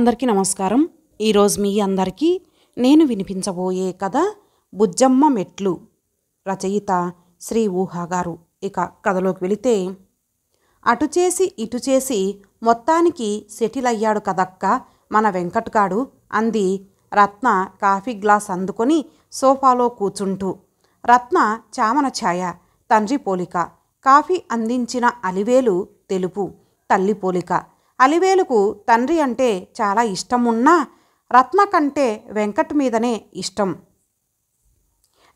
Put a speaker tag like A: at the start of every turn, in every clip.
A: అందరికీ నమస్కారం ఈరోజు మీ అందరికీ నేను వినిపించబోయే కథ బుజ్జమ్మ మెట్లు రచయిత శ్రీ ఊహా గారు ఇక కథలోకి వెళితే అటు చేసి ఇటు చేసి మొత్తానికి సెటిల్ అయ్యాడు కదక్క మన వెంకట్గాడు అంది రత్న కాఫీ గ్లాస్ అందుకొని సోఫాలో కూర్చుంటూ రత్న చామన ఛాయ తండ్రి పోలిక కాఫీ అందించిన అలివేలు తెలుపు తల్లి పోలిక అలివేలుకు తండ్రి అంటే చాలా ఇష్టం ఉన్నా రత్న కంటే వెంకట్ మీదనే ఇష్టం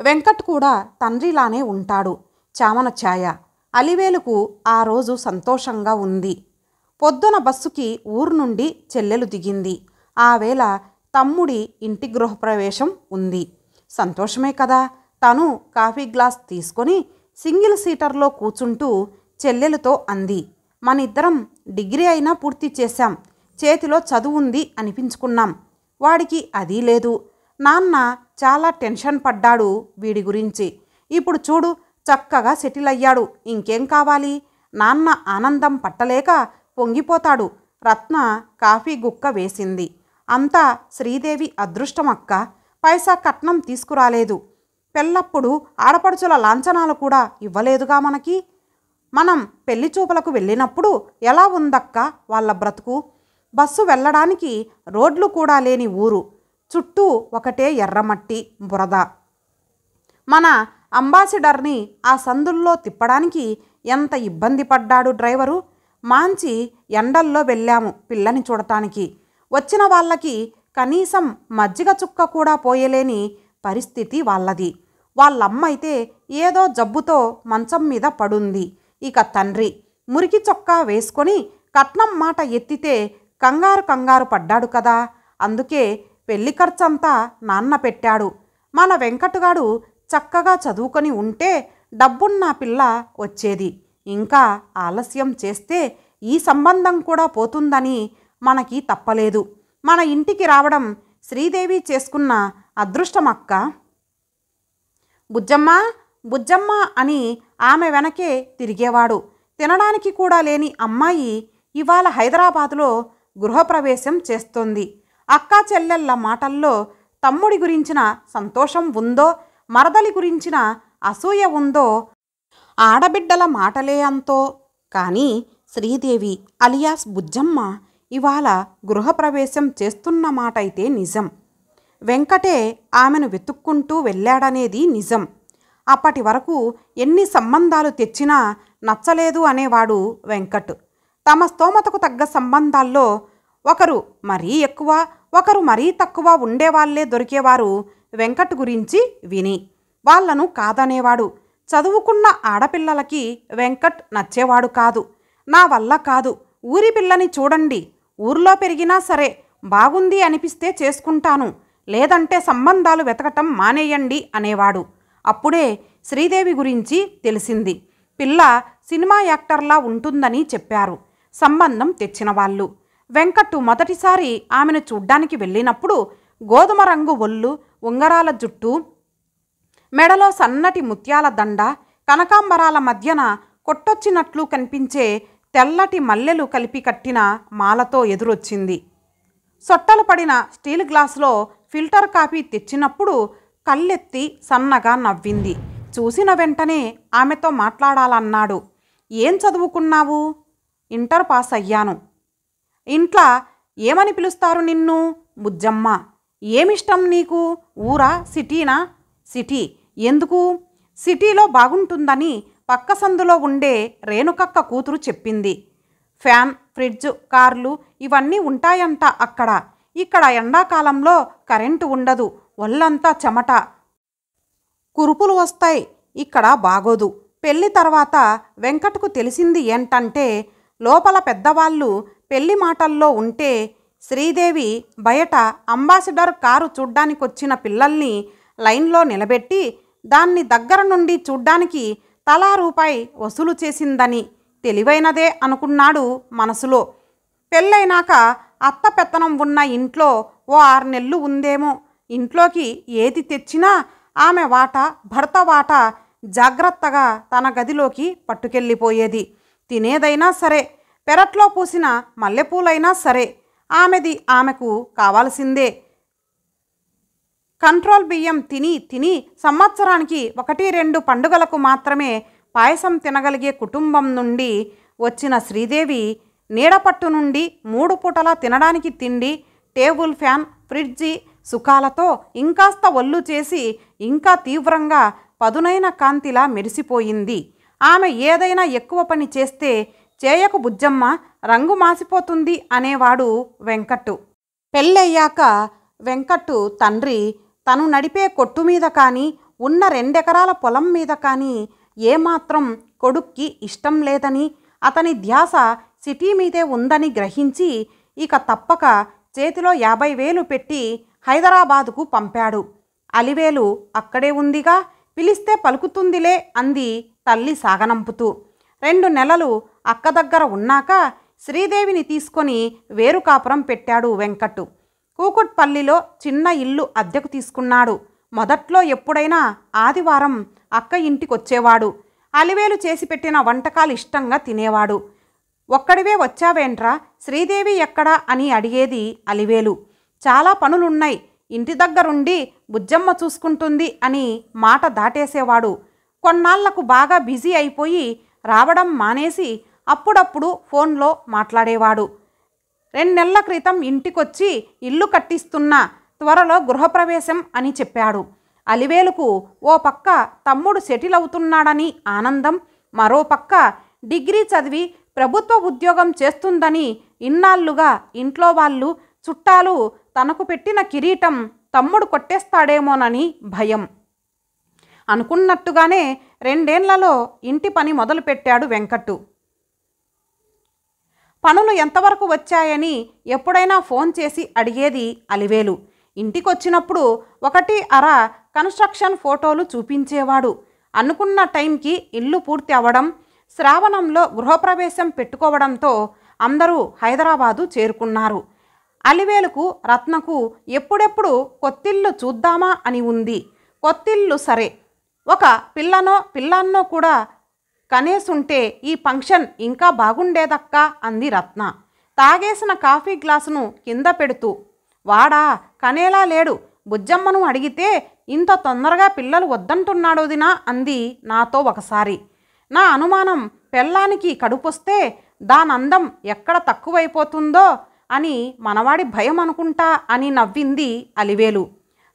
A: వెంకట్ కూడా తండ్రిలానే ఉంటాడు చామన ఛాయ అలివేలుకు ఆ రోజు సంతోషంగా ఉంది పొద్దున బస్సుకి ఊరు నుండి చెల్లెలు దిగింది ఆ వేళ తమ్ముడి ఇంటి గృహప్రవేశం ఉంది సంతోషమే కదా తను కాఫీ గ్లాస్ తీసుకొని సింగిల్ సీటర్లో కూర్చుంటూ చెల్లెలతో అంది మన ఇద్దరం డిగ్రీ అయినా పూర్తి చేశాం చేతిలో చదువు ఉంది అనిపించుకున్నాం వాడికి అది లేదు నాన్న చాలా టెన్షన్ పడ్డాడు వీడి గురించి ఇప్పుడు చూడు చక్కగా సెటిల్ అయ్యాడు ఇంకేం కావాలి నాన్న ఆనందం పట్టలేక పొంగిపోతాడు రత్న కాఫీ గుక్క వేసింది అంతా శ్రీదేవి అదృష్టమక్క పైసా కట్నం తీసుకురాలేదు పెళ్ళప్పుడు ఆడపడుచుల లాంఛనాలు కూడా ఇవ్వలేదుగా మనకి మనం పెళ్లి చూపులకు వెళ్ళినప్పుడు ఎలా ఉందక్క వాళ్ళ బ్రతుకు బస్సు వెళ్ళడానికి రోడ్లు కూడా లేని ఊరు చుట్టూ ఒకటే ఎర్రమట్టి బురద మన అంబాసిడర్ని ఆ సందుల్లో తిప్పడానికి ఎంత ఇబ్బంది పడ్డాడు డ్రైవరు మాంచి ఎండల్లో వెళ్ళాము పిల్లని చూడటానికి వచ్చిన వాళ్ళకి కనీసం మజ్జిగ చుక్క కూడా పోయలేని పరిస్థితి వాళ్ళది వాళ్ళమ్మ అయితే ఏదో జబ్బుతో మంచం మీద పడుంది ఇక తండ్రి మురికి చొక్కా వేసుకొని కట్నం మాట ఎత్తితే కంగారు కంగారు పడ్డాడు కదా అందుకే పెళ్లి ఖర్చంతా నాన్న పెట్టాడు మన వెంకటగాడు చక్కగా చదువుకొని ఉంటే డబ్బున్న పిల్ల వచ్చేది ఇంకా ఆలస్యం చేస్తే ఈ సంబంధం కూడా పోతుందని మనకి తప్పలేదు మన ఇంటికి రావడం శ్రీదేవి చేసుకున్న అదృష్టమక్క బుజ్జమ్మ బుజ్జమ్మ అని ఆమె వెనకే తిరిగేవాడు తినడానికి కూడా లేని అమ్మాయి ఇవాళ హైదరాబాదులో గృహప్రవేశం చేస్తోంది అక్కా చెల్లెళ్ళ మాటల్లో తమ్ముడి గురించిన సంతోషం ఉందో మరదలి గురించిన అసూయ ఉందో ఆడబిడ్డల మాటలే అంతో కానీ శ్రీదేవి అలియాస్ బుజ్జమ్మ ఇవాళ గృహప్రవేశం చేస్తున్న మాటైతే నిజం వెంకటే ఆమెను వెతుక్కుంటూ వెళ్ళాడనేది నిజం అప్పటి వరకు ఎన్ని సంబంధాలు తెచ్చినా నచ్చలేదు అనేవాడు వెంకట్ తమ స్తోమతకు తగ్గ సంబంధాల్లో ఒకరు మరీ ఎక్కువ ఒకరు మరీ తక్కువ ఉండేవాళ్లే దొరికేవారు వెంకట్ గురించి విని వాళ్లను కాదనేవాడు చదువుకున్న ఆడపిల్లలకి వెంకట్ నచ్చేవాడు కాదు నా వల్ల కాదు ఊరి పిల్లని చూడండి ఊర్లో పెరిగినా సరే బాగుంది అనిపిస్తే చేసుకుంటాను లేదంటే సంబంధాలు వెతకటం మానేయండి అనేవాడు అప్పుడే శ్రీదేవి గురించి తెలిసింది పిల్ల సినిమా యాక్టర్లా ఉంటుందని చెప్పారు సంబంధం తెచ్చిన వాళ్ళు వెంకట్టు మొదటిసారి ఆమెను చూడ్డానికి వెళ్ళినప్పుడు గోధుమ రంగు ఒళ్ళు ఉంగరాల జుట్టు మెడలో సన్నటి ముత్యాల దండ కనకాంబరాల మధ్యన కొట్టొచ్చినట్లు కనిపించే తెల్లటి మల్లెలు కలిపి కట్టిన మాలతో ఎదురొచ్చింది సొట్టలు పడిన స్టీల్ గ్లాసులో ఫిల్టర్ కాఫీ తెచ్చినప్పుడు కళ్ళెత్తి సన్నగా నవ్వింది చూసిన వెంటనే ఆమెతో మాట్లాడాలన్నాడు ఏం చదువుకున్నావు ఇంటర్ పాస్ అయ్యాను ఇంట్లో ఏమని పిలుస్తారు నిన్ను బుజ్జమ్మ ఏమిష్టం నీకు ఊరా సిటీనా సిటీ ఎందుకు సిటీలో బాగుంటుందని పక్క సందులో ఉండే రేణుకక్క కూతురు చెప్పింది ఫ్యాన్ ఫ్రిడ్జ్ కార్లు ఇవన్నీ ఉంటాయంట అక్కడ ఇక్కడ ఎండాకాలంలో కరెంటు ఉండదు ఒళ్ళంతా చెమట కురుపులు వస్తాయి ఇక్కడ బాగోదు పెళ్లి తర్వాత వెంకట్కు తెలిసింది ఏంటంటే లోపల పెద్దవాళ్ళు పెళ్లి మాటల్లో ఉంటే శ్రీదేవి బయట అంబాసిడర్ కారు చూడ్డానికొచ్చిన పిల్లల్ని లైన్లో నిలబెట్టి దాన్ని దగ్గర నుండి చూడ్డానికి తలా రూపాయి వసూలు చేసిందని తెలివైనదే అనుకున్నాడు మనసులో పెళ్ళైనాక అత్త పెత్తనం ఉన్న ఇంట్లో ఓ ఆరు నెల్లు ఉందేమో ఇంట్లోకి ఏది తెచ్చినా ఆమె వాట భర్త వాట జాగ్రత్తగా తన గదిలోకి పట్టుకెళ్ళిపోయేది తినేదైనా సరే పెరట్లో పూసిన మల్లెపూలైనా సరే ఆమెది ఆమెకు కావాల్సిందే కంట్రోల్ బియ్యం తిని తిని సంవత్సరానికి ఒకటి రెండు పండుగలకు మాత్రమే పాయసం తినగలిగే కుటుంబం నుండి వచ్చిన శ్రీదేవి నీడపట్టు నుండి మూడు పూటలా తినడానికి తిండి టేబుల్ ఫ్యాన్ ఫ్రిడ్జి సుఖాలతో ఇంకాస్త ఒళ్ళు చేసి ఇంకా తీవ్రంగా పదునైన కాంతిలా మెరిసిపోయింది ఆమె ఏదైనా ఎక్కువ పని చేస్తే చేయకు బుజ్జమ్మ రంగు మాసిపోతుంది అనేవాడు వెంకట్టు పెళ్ళయ్యాక వెంకట్టు తండ్రి తను నడిపే కొట్టు మీద కానీ ఉన్న రెండెకరాల పొలం మీద కానీ ఏమాత్రం కొడుక్కి ఇష్టం లేదని అతని ధ్యాస సిటీ మీదే ఉందని గ్రహించి ఇక తప్పక చేతిలో యాభై వేలు పెట్టి హైదరాబాదుకు పంపాడు అలివేలు అక్కడే ఉందిగా పిలిస్తే పలుకుతుందిలే అంది తల్లి సాగనంపుతూ రెండు నెలలు అక్క దగ్గర ఉన్నాక శ్రీదేవిని తీసుకొని వేరుకాపురం పెట్టాడు వెంకట్టు కూకుట్పల్లిలో చిన్న ఇల్లు అద్దెకు తీసుకున్నాడు మొదట్లో ఎప్పుడైనా ఆదివారం అక్క ఇంటికొచ్చేవాడు అలివేలు చేసి పెట్టిన వంటకాలు ఇష్టంగా తినేవాడు ఒక్కడివే వచ్చావేంట్రా శ్రీదేవి ఎక్కడా అని అడిగేది అలివేలు చాలా పనులున్నాయి ఇంటి దగ్గరుండి బుజ్జమ్మ చూసుకుంటుంది అని మాట దాటేసేవాడు కొన్నాళ్లకు బాగా బిజీ అయిపోయి రావడం మానేసి అప్పుడప్పుడు ఫోన్లో మాట్లాడేవాడు రెండు నెలల క్రితం ఇంటికొచ్చి ఇల్లు కట్టిస్తున్నా త్వరలో గృహప్రవేశం అని చెప్పాడు అలివేలుకు ఓ పక్క తమ్ముడు సెటిల్ అవుతున్నాడని ఆనందం మరో పక్క డిగ్రీ చదివి ప్రభుత్వ ఉద్యోగం చేస్తుందని ఇన్నాళ్లుగా ఇంట్లో వాళ్ళు చుట్టాలు తనకు పెట్టిన కిరీటం తమ్ముడు కొట్టేస్తాడేమోనని భయం అనుకున్నట్టుగానే రెండేళ్లలో ఇంటి పని మొదలుపెట్టాడు వెంకట్టు పనులు ఎంతవరకు వచ్చాయని ఎప్పుడైనా ఫోన్ చేసి అడిగేది అలివేలు ఇంటికొచ్చినప్పుడు ఒకటి అర కన్స్ట్రక్షన్ ఫోటోలు చూపించేవాడు అనుకున్న టైంకి ఇల్లు పూర్తి అవ్వడం శ్రావణంలో గృహప్రవేశం పెట్టుకోవడంతో అందరూ హైదరాబాదు చేరుకున్నారు అలివేలుకు రత్నకు ఎప్పుడెప్పుడు కొత్తిల్లు చూద్దామా అని ఉంది కొత్తిల్లు సరే ఒక పిల్లనో పిల్లాన్నో కూడా కనేసుంటే ఈ ఫంక్షన్ ఇంకా బాగుండేదక్క అంది రత్న తాగేసిన కాఫీ గ్లాసును కింద పెడుతూ వాడా కనేలా లేడు బుజ్జమ్మను అడిగితే ఇంత తొందరగా పిల్లలు వద్దంటున్నాడోదినా అంది నాతో ఒకసారి నా అనుమానం పెళ్ళానికి కడుపొస్తే దానందం ఎక్కడ తక్కువైపోతుందో అని మనవాడి భయం అనుకుంటా అని నవ్వింది అలివేలు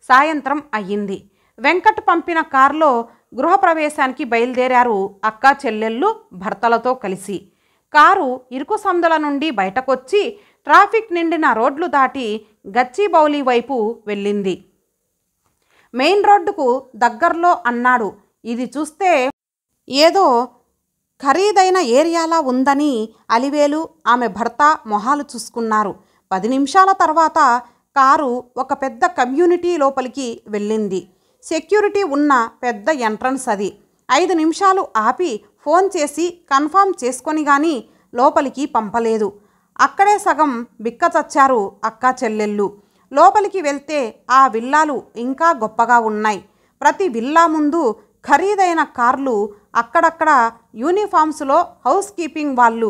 A: సాయంత్రం అయ్యింది వెంకట్ పంపిన కారులో గృహప్రవేశానికి బయలుదేరారు అక్క చెల్లెళ్ళు భర్తలతో కలిసి కారు ఇరుకు సందుల నుండి బయటకొచ్చి ట్రాఫిక్ నిండిన రోడ్లు దాటి గచ్చిబౌలి వైపు వెళ్ళింది మెయిన్ రోడ్డుకు దగ్గర్లో అన్నాడు ఇది చూస్తే ఏదో ఖరీదైన ఏరియాలా ఉందని అలివేలు ఆమె భర్త మొహాలు చూసుకున్నారు పది నిమిషాల తర్వాత కారు ఒక పెద్ద కమ్యూనిటీ లోపలికి వెళ్ళింది సెక్యూరిటీ ఉన్న పెద్ద ఎంట్రన్స్ అది ఐదు నిమిషాలు ఆపి ఫోన్ చేసి కన్ఫామ్ చేసుకొని కానీ లోపలికి పంపలేదు అక్కడే సగం బిక్కచచ్చారు అక్క చెల్లెళ్ళు లోపలికి వెళ్తే ఆ విల్లాలు ఇంకా గొప్పగా ఉన్నాయి ప్రతి విల్లా ముందు ఖరీదైన కార్లు అక్కడక్కడ యూనిఫామ్స్లో హౌస్ కీపింగ్ వాళ్ళు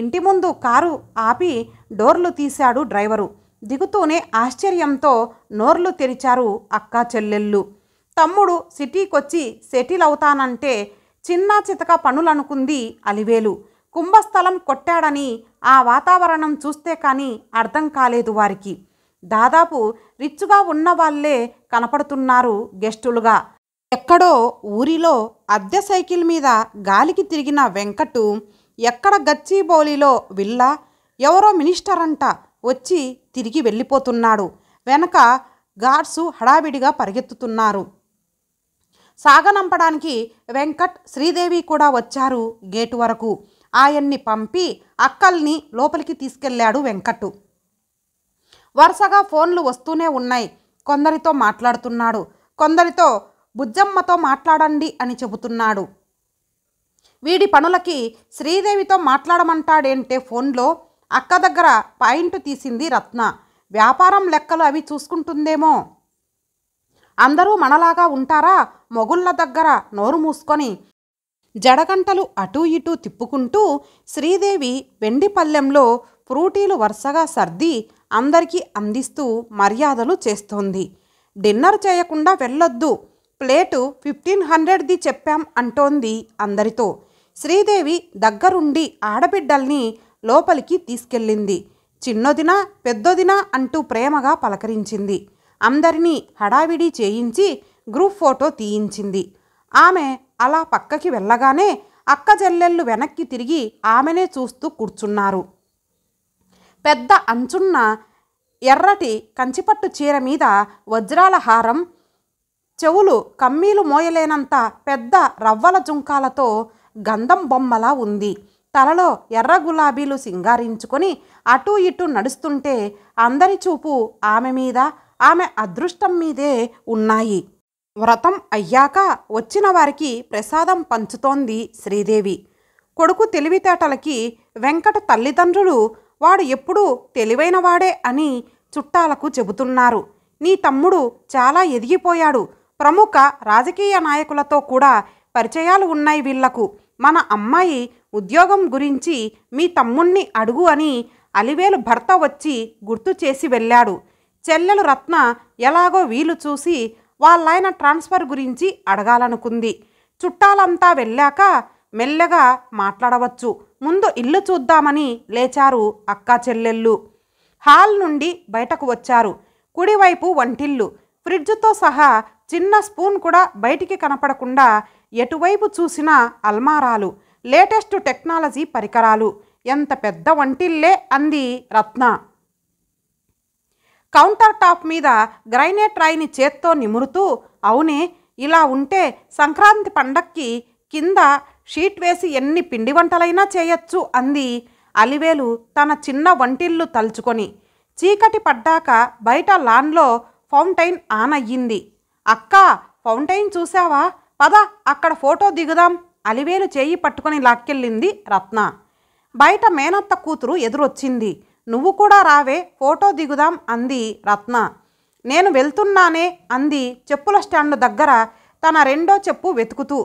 A: ఇంటి ముందు కారు ఆపి డోర్లు తీశాడు డ్రైవరు దిగుతూనే ఆశ్చర్యంతో నోర్లు తెరిచారు అక్క చెల్లెళ్ళు తమ్ముడు సిటీకొచ్చి సెటిల్ అవుతానంటే చిన్న చితక పనులనుకుంది అలివేలు కుంభస్థలం కొట్టాడని ఆ వాతావరణం చూస్తే కానీ అర్థం కాలేదు వారికి దాదాపు రిచ్గా ఉన్నవాళ్లే కనపడుతున్నారు గెస్టులుగా ఎక్కడో ఊరిలో అద్దె సైకిల్ మీద గాలికి తిరిగిన వెంకటు ఎక్కడ గచ్చిబౌలిలో విల్లా ఎవరో మినిస్టర్ అంట వచ్చి తిరిగి వెళ్ళిపోతున్నాడు వెనక గార్డ్సు హడావిడిగా పరిగెత్తుతున్నారు సాగనంపడానికి వెంకట్ శ్రీదేవి కూడా వచ్చారు గేటు వరకు ఆయన్ని పంపి అక్కల్ని లోపలికి తీసుకెళ్లాడు వెంకటు వరుసగా ఫోన్లు వస్తూనే ఉన్నాయి కొందరితో మాట్లాడుతున్నాడు కొందరితో బుజ్జమ్మతో మాట్లాడండి అని చెబుతున్నాడు వీడి పనులకి శ్రీదేవితో మాట్లాడమంటాడేంటే ఫోన్లో అక్క దగ్గర పాయింట్ తీసింది రత్న వ్యాపారం లెక్కలు అవి చూసుకుంటుందేమో అందరూ మనలాగా ఉంటారా మొగుళ్ళ దగ్గర నోరు మూసుకొని జడగంటలు అటూ ఇటూ తిప్పుకుంటూ శ్రీదేవి వెండి పల్లెంలో ఫ్రూటీలు వరుసగా సర్ది అందరికీ అందిస్తూ మర్యాదలు చేస్తోంది డిన్నర్ చేయకుండా వెళ్ళొద్దు ప్లేటు ఫిఫ్టీన్ హండ్రెడ్ది చెప్పాం అంటోంది అందరితో శ్రీదేవి దగ్గరుండి ఆడబిడ్డల్ని లోపలికి తీసుకెళ్ళింది చిన్నొదినా పెద్దొదినా అంటూ ప్రేమగా పలకరించింది అందరినీ హడావిడి చేయించి గ్రూప్ ఫోటో తీయించింది ఆమె అలా పక్కకి వెళ్ళగానే అక్క వెనక్కి తిరిగి ఆమెనే చూస్తూ కూర్చున్నారు పెద్ద అంచున్న ఎర్రటి కంచిపట్టు చీర మీద వజ్రాల హారం చెవులు కమ్మీలు మోయలేనంత పెద్ద రవ్వల జుంకాలతో గంధం బొమ్మలా ఉంది తలలో ఎర్ర గులాబీలు సింగారించుకొని అటూ ఇటు నడుస్తుంటే అందరి చూపు ఆమె మీద ఆమె అదృష్టం మీదే ఉన్నాయి వ్రతం అయ్యాక వచ్చిన వారికి ప్రసాదం పంచుతోంది శ్రీదేవి కొడుకు తెలివితేటలకి వెంకట తల్లిదండ్రులు వాడు ఎప్పుడూ తెలివైనవాడే అని చుట్టాలకు చెబుతున్నారు నీ తమ్ముడు చాలా ఎదిగిపోయాడు ప్రముఖ రాజకీయ నాయకులతో కూడా పరిచయాలు ఉన్నాయి వీళ్లకు మన అమ్మాయి ఉద్యోగం గురించి మీ తమ్ముణ్ణి అడుగు అని అలివేలు భర్త వచ్చి గుర్తు చేసి వెళ్ళాడు చెల్లెలు రత్న ఎలాగో వీలు చూసి వాళ్ళైన ట్రాన్స్ఫర్ గురించి అడగాలనుకుంది చుట్టాలంతా వెళ్ళాక మెల్లగా మాట్లాడవచ్చు ముందు ఇల్లు చూద్దామని లేచారు అక్కా చెల్లెళ్ళు హాల్ నుండి బయటకు వచ్చారు కుడివైపు వంటిల్లు ఫ్రిడ్జ్తో సహా చిన్న స్పూన్ కూడా బయటికి కనపడకుండా ఎటువైపు చూసినా అల్మారాలు లేటెస్ట్ టెక్నాలజీ పరికరాలు ఎంత పెద్ద వంటిల్లే అంది రత్న కౌంటర్ టాప్ మీద గ్రైనేట్ రాయిని చేత్తో నిమురుతూ అవునే ఇలా ఉంటే సంక్రాంతి పండక్కి కింద షీట్ వేసి ఎన్ని పిండి వంటలైనా చేయొచ్చు అంది అలివేలు తన చిన్న వంటిల్లు తలుచుకొని చీకటి పడ్డాక బయట లాన్లో ఫౌంటైన్ ఆన్ అయ్యింది అక్క ఫౌంటైన్ చూసావా పద అక్కడ ఫోటో దిగుదాం అలివేలు చేయి పట్టుకొని లాక్కెళ్ళింది రత్న బయట మేనత్త కూతురు ఎదురొచ్చింది నువ్వు కూడా రావే ఫోటో దిగుదాం అంది రత్న నేను వెళ్తున్నానే అంది చెప్పుల స్టాండ్ దగ్గర తన రెండో చెప్పు వెతుకుతూ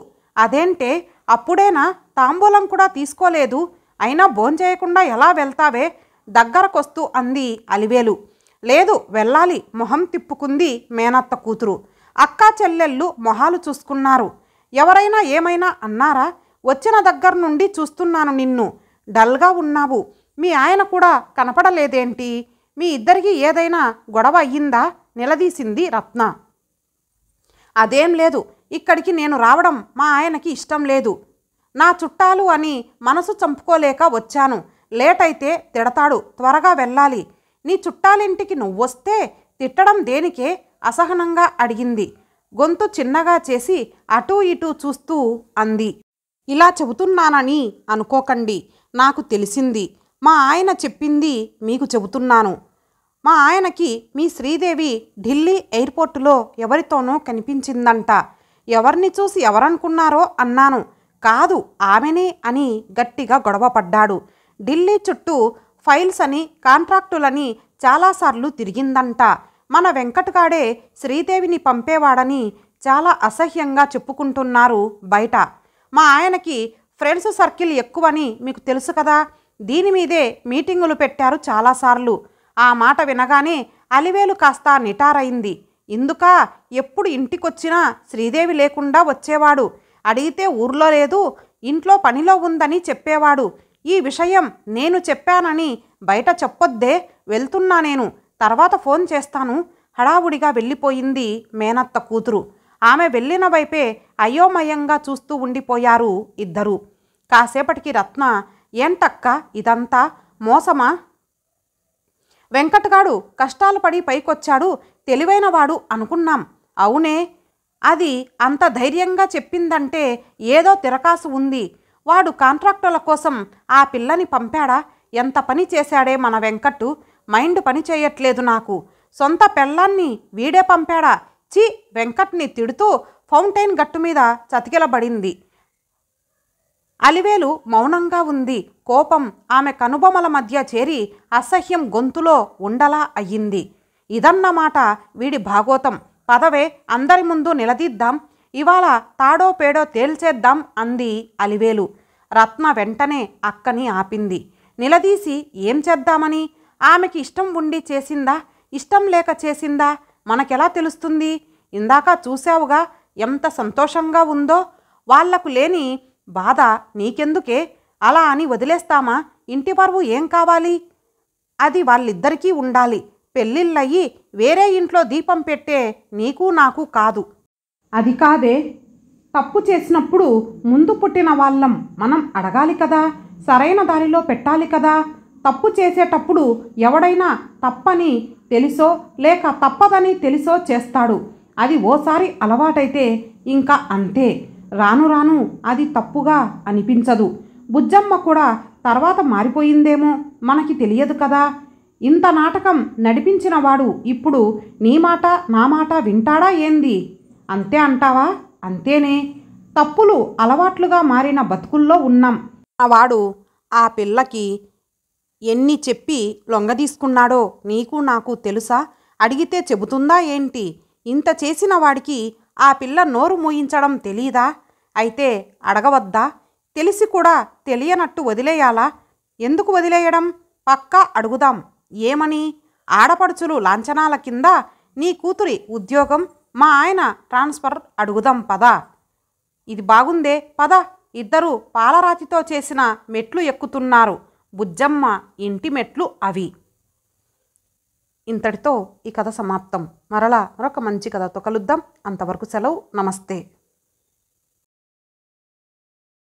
A: అదేంటే అప్పుడేనా తాంబూలం కూడా తీసుకోలేదు అయినా భోంచేయకుండా ఎలా వెళ్తావే దగ్గరకొస్తూ అంది అలివేలు లేదు వెళ్ళాలి మొహం తిప్పుకుంది మేనత్త కూతురు అక్కా చెల్లెళ్ళు మొహాలు చూసుకున్నారు ఎవరైనా ఏమైనా అన్నారా వచ్చిన దగ్గర నుండి చూస్తున్నాను నిన్ను డల్గా ఉన్నావు మీ ఆయన కూడా కనపడలేదేంటి మీ ఇద్దరికి ఏదైనా గొడవ అయ్యిందా నిలదీసింది రత్న అదేం లేదు ఇక్కడికి నేను రావడం మా ఆయనకి ఇష్టం లేదు నా చుట్టాలు అని మనసు చంపుకోలేక వచ్చాను లేట్ అయితే తిడతాడు త్వరగా వెళ్ళాలి నీ చుట్టాలింటికి నువ్వొస్తే తిట్టడం దేనికే అసహనంగా అడిగింది గొంతు చిన్నగా చేసి అటూ ఇటూ చూస్తూ అంది ఇలా చెబుతున్నానని అనుకోకండి నాకు తెలిసింది మా ఆయన చెప్పింది మీకు చెబుతున్నాను మా ఆయనకి మీ శ్రీదేవి ఢిల్లీ ఎయిర్పోర్టులో ఎవరితోనో కనిపించిందంట ఎవరిని చూసి ఎవరనుకున్నారో అన్నాను కాదు ఆమెనే అని గట్టిగా గొడవపడ్డాడు ఢిల్లీ చుట్టూ ఫైల్స్ అని కాంట్రాక్టులని చాలాసార్లు తిరిగిందంట మన వెంకటగాడే శ్రీదేవిని పంపేవాడని చాలా అసహ్యంగా చెప్పుకుంటున్నారు బయట మా ఆయనకి ఫ్రెండ్స్ సర్కిల్ ఎక్కువని మీకు తెలుసు కదా దీని మీదే మీటింగులు పెట్టారు చాలాసార్లు ఆ మాట వినగానే అలివేలు కాస్త నిటారైంది ఇందుక ఎప్పుడు ఇంటికొచ్చినా శ్రీదేవి లేకుండా వచ్చేవాడు అడిగితే ఊర్లో లేదు ఇంట్లో పనిలో ఉందని చెప్పేవాడు ఈ విషయం నేను చెప్పానని బయట చెప్పొద్దే వెళ్తున్నా నేను తర్వాత ఫోన్ చేస్తాను హడావుడిగా వెళ్ళిపోయింది మేనత్త కూతురు ఆమె వెళ్ళిన వైపే అయోమయంగా చూస్తూ ఉండిపోయారు ఇద్దరు కాసేపటికి రత్న ఏంటక్క ఇదంతా మోసమా వెంకటగాడు కష్టాలు పడి పైకొచ్చాడు తెలివైనవాడు అనుకున్నాం అవునే అది అంత ధైర్యంగా చెప్పిందంటే ఏదో తిరకాసు ఉంది వాడు కాంట్రాక్టుల కోసం ఆ పిల్లని పంపాడా ఎంత పని చేశాడే మన వెంకట్టు మైండ్ పనిచేయట్లేదు నాకు సొంత పెళ్ళాన్ని వీడే పంపాడా చి వెంకట్ని తిడుతూ ఫౌంటైన్ గట్టు మీద చతికిలబడింది అలివేలు మౌనంగా ఉంది కోపం ఆమె కనుబొమల మధ్య చేరి అసహ్యం గొంతులో ఉండలా అయ్యింది ఇదన్నమాట వీడి భాగోతం పదవే అందరి ముందు నిలదీద్దాం ఇవాళ తాడో పేడో తేల్చేద్దాం అంది అలివేలు రత్న వెంటనే అక్కని ఆపింది నిలదీసి ఏం చేద్దామని ఆమెకి ఇష్టం ఉండి చేసిందా ఇష్టం లేక చేసిందా మనకెలా తెలుస్తుంది ఇందాక చూశావుగా ఎంత సంతోషంగా ఉందో వాళ్లకు లేని బాధ నీకెందుకే అలా అని వదిలేస్తామా ఇంటి పరువు ఏం కావాలి అది వాళ్ళిద్దరికీ ఉండాలి పెళ్ళిళ్ళయి వేరే ఇంట్లో దీపం పెట్టే నీకు నాకు కాదు అది కాదే తప్పు చేసినప్పుడు ముందు పుట్టిన వాళ్ళం మనం అడగాలి కదా సరైన దారిలో పెట్టాలి కదా తప్పు చేసేటప్పుడు ఎవడైనా తప్పని తెలుసో లేక తప్పదని తెలుసో చేస్తాడు అది ఓసారి అలవాటైతే ఇంకా అంతే రాను రాను అది తప్పుగా అనిపించదు బుజ్జమ్మ కూడా తర్వాత మారిపోయిందేమో మనకి తెలియదు కదా ఇంత నాటకం నడిపించినవాడు ఇప్పుడు నీ మాట నా మాట వింటాడా ఏంది అంతే అంటావా అంతేనే తప్పులు అలవాట్లుగా మారిన బతుకుల్లో ఉన్నాం వాడు ఆ పిల్లకి ఎన్ని చెప్పి లొంగదీసుకున్నాడో నీకు నాకు తెలుసా అడిగితే చెబుతుందా ఏంటి ఇంత చేసిన వాడికి ఆ పిల్ల నోరు మూయించడం తెలీదా అయితే అడగవద్దా తెలిసి కూడా తెలియనట్టు వదిలేయాలా ఎందుకు వదిలేయడం పక్కా అడుగుదాం ఏమని ఆడపడుచులు లాంఛనాల కింద నీ కూతురి ఉద్యోగం మా ఆయన ట్రాన్స్ఫర్ అడుగుదాం పద ఇది బాగుందే పద ఇద్దరు పాలరాతితో చేసిన మెట్లు ఎక్కుతున్నారు బుజ్జమ్మ ఇంటి మెట్లు అవి ఇంతటితో ఈ కథ సమాప్తం మరలా మరొక మంచి కథతో కలుద్దాం అంతవరకు సెలవు నమస్తే